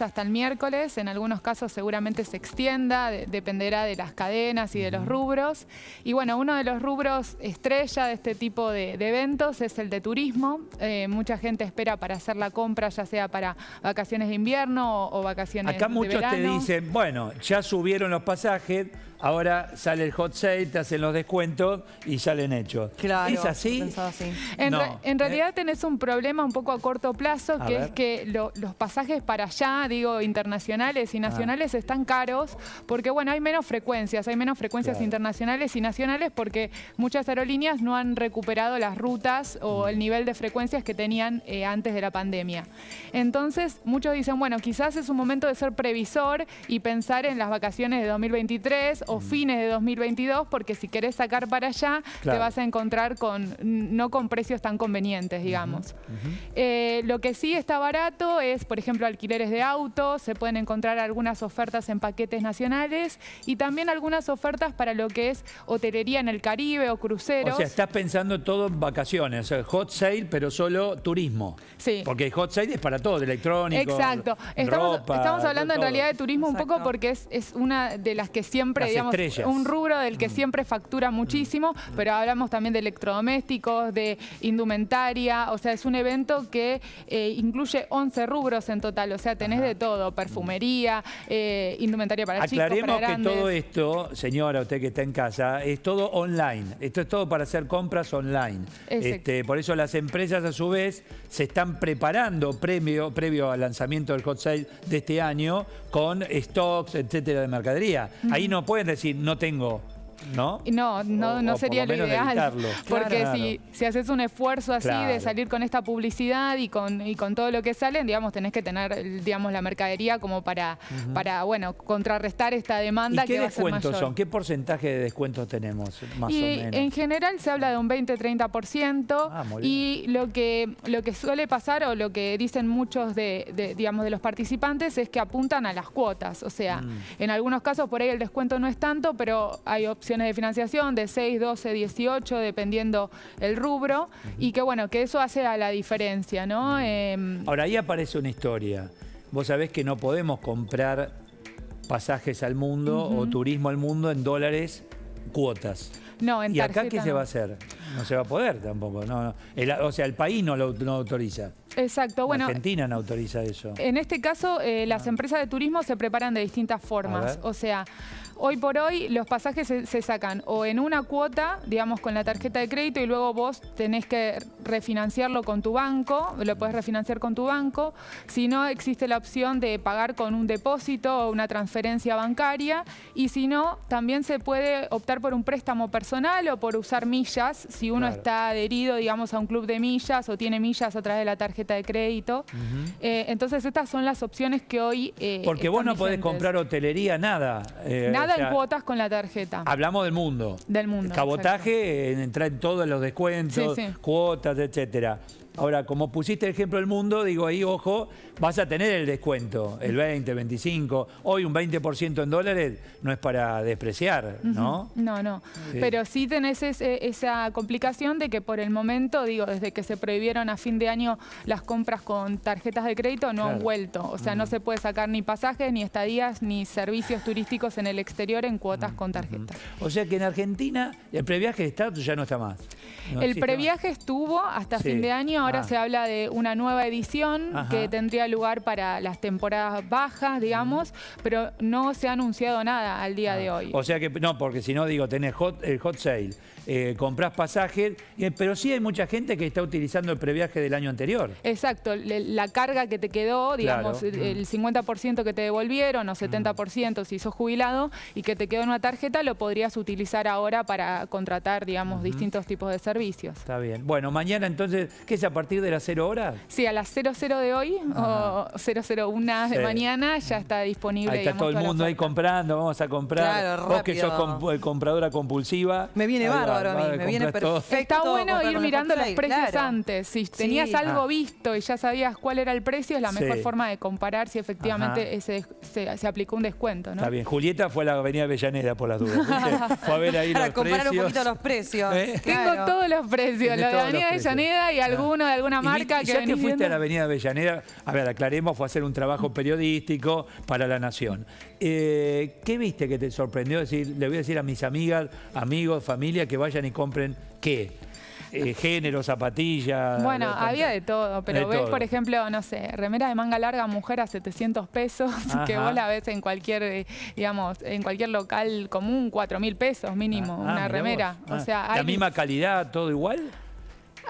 hasta el miércoles, en algunos casos seguramente se extienda, dependerá de las cadenas y de los rubros. Y bueno, uno de los rubros estrella de este tipo de, eventos es el de turismo. Eh, mucha gente espera para hacer la compra, ya sea para vacaciones de invierno o, vacaciones de verano. Acá muchos te dicen, bueno, ya subieron los pasajes, Ahora sale el hot sale, te hacen los descuentos y salen hechos. Claro, ¿Es así? así. En, en ¿eh? realidad tenés un problema un poco a corto plazo, que es que los pasajes para allá, digo, internacionales y ah. nacionales están caros, porque bueno, hay menos frecuencias, hay menos frecuencias internacionales y nacionales porque muchas aerolíneas no han recuperado las rutas o mm. el nivel de frecuencias que tenían eh, antes de la pandemia. Entonces, muchos dicen, bueno, quizás es un momento de ser previsor y pensar en las vacaciones de 2023 o mm. fines de 2022, porque si querés sacar para allá, te vas a encontrar con no con precios tan convenientes, digamos. Eh, lo que sí está barato es, por ejemplo, alquileres de autos, se pueden encontrar algunas ofertas en paquetes nacionales y también algunas ofertas para lo que es hotelería en el Caribe o cruceros. O sea, estás pensando todo en vacaciones, hot sale, pero solo turismo. Sí. Porque hot sale es para todo, electrónico. Exacto. Estamos, estamos hablando en realidad de turismo un poco porque es, es, una de las que siempre, un rubro del que mm. siempre factura muchísimo, mm. pero hablamos también de electrodomésticos, de indumentaria, o sea, es un evento que eh, incluye 11 rubros en total, o sea, tenés de todo, perfumería, eh, indumentaria para chicos, para grandes. que todo esto, señora, usted que está en casa, es todo online, esto es todo para hacer compras online. Este, por eso las empresas a su vez se están preparando previo, previo al lanzamiento del hot sale de este año con stocks, etcétera, de mercadería. Ahí no pueden decir, no tengo ¿no? No, no, sería lo ideal. Porque si, haces un esfuerzo así de salir con esta publicidad y con, con todo lo que salen, digamos, tenés que tener, digamos, la mercadería como para, para bueno, contrarrestar esta demanda que va a ser descuentos son? ¿Qué porcentaje de descuento tenemos, más o menos? En general se habla de un 20-30%. Ah, y lo que, lo que suele pasar o lo que dicen muchos de, digamos, de los participantes es que apuntan a las cuotas. O sea, mm. en algunos casos por ahí el descuento no es tanto, pero hay opciones de financiación de 6, 12, 18, dependiendo el rubro, y que bueno, que eso hace a la diferencia, ¿no? Em, Ahora, ahí aparece una historia. Vos sabés que no podemos comprar pasajes al mundo o turismo al mundo en dólares cuotas. No, en ¿Y acá qué se va a hacer? No se va a poder tampoco. No, o sea, el país no lo no autoriza. Exacto, bueno. Argentina no autoriza eso. En este caso, eh, las ah. empresas de turismo se preparan de distintas formas. O sea, hoy por hoy los pasajes se, sacan o en una cuota, digamos, con la tarjeta de crédito y luego vos tenés que refinanciarlo con tu banco, lo puedes refinanciar con tu banco. Si no, existe la opción de pagar con un depósito o una transferencia bancaria. Y si no, también se puede optar por un préstamo personal o por usar millas, si uno está adherido, digamos, a un club de millas o tiene millas a través de la tarjeta de crédito. Eh, entonces estas son las opciones que hoy... Eh, Porque vos no podés comprar hotelería, nada. Eh, nada en cuotas con la tarjeta. Hablamos del mundo. Del mundo. cabotaje, entrar en todos los descuentos, cuotas, etcétera. Ahora, como pusiste el ejemplo del mundo, digo ahí, ojo, vas a tener el descuento, el 20, 25. Hoy un 20% en dólares no es para despreciar, ¿no? No, no. Pero sí tenés eh, esa complicación de que por el momento, digo, desde que se prohibieron a fin de año las compras con tarjetas de crédito, no han vuelto. O sea, no se puede sacar ni pasajes, ni estadías, ni servicios turísticos en el exterior en cuotas con tarjetas. O sea que en Argentina el previaje de ya no está más. el previaje estuvo hasta fin de año ahora ah. se habla de una nueva edición que tendría lugar para las temporadas bajas, mm. digamos, pero no se ha anunciado nada al día de ah. hoy. O sea que, no, porque si no, digo, tenés hot, el hot sale, compras eh, comprás pasajes, eh, pero sí hay mucha gente que está utilizando el previaje del año anterior. Exacto, la carga que te quedó, digamos, el 50% mm. que te devolvieron o 70% si sos jubilado y que te quedó en una tarjeta, lo podrías utilizar ahora para contratar, digamos, distintos tipos de servicios. Está bien. Bueno, mañana entonces, ¿qué se a partir de las 0 horas? Sí, a las 00 de hoy o 001 de mañana ya está disponible. Ahí está todo el mundo ahí comprando, vamos a comprar. Claro, Vos que sos eh, compradora compulsiva. Me viene bárbaro a mí, me viene perfecto. Está bueno ir mirando los precios antes. Si tenías algo ah. visto y ya sabías cuál era el precio, es la mejor forma de comparar si efectivamente ese, se, aplicó un descuento. Está bien. Julieta fue a la Avenida Avellaneda por las dudas. fue a ver ahí Para comparar un poquito los precios. ¿Eh? Tengo todos los precios. los de Avenida Avellaneda y ah. algunos de alguna marca que. Ya que fuiste a la Avenida Avellaneda, a ver, aclaremos, fue a hacer un trabajo periodístico para la Nación. Eh, ¿Qué viste que te sorprendió? decir, le voy a decir a mis amigas, amigos, familia que vayan y compren qué. Eh, género, zapatillas. Bueno, había de todo, pero ves, por ejemplo, no sé, remera de manga larga mujer a 700 pesos, que vos la ves en cualquier, eh, digamos, en cualquier local común, 4 mil pesos mínimo, ah, ah, una remera. Ah, ¿La misma calidad, todo igual?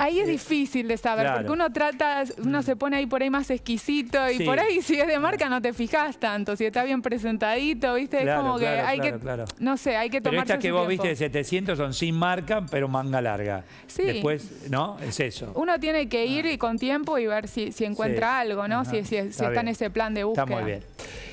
Ahí es difícil de saber, porque uno trata, uno se pone ahí por ahí más exquisito y por ahí si es de marca no te fijas tanto, si está bien presentadito, ¿viste? es como que hay que, no sé, hay que tomar Pero que vos viste de 700 son sin marca, pero manga larga. Sí. Después, ¿no? Es eso. Uno tiene que ir ah. con tiempo y ver si, si encuentra algo, ¿no? Si, si, está en ese plan de búsqueda. Está muy bien.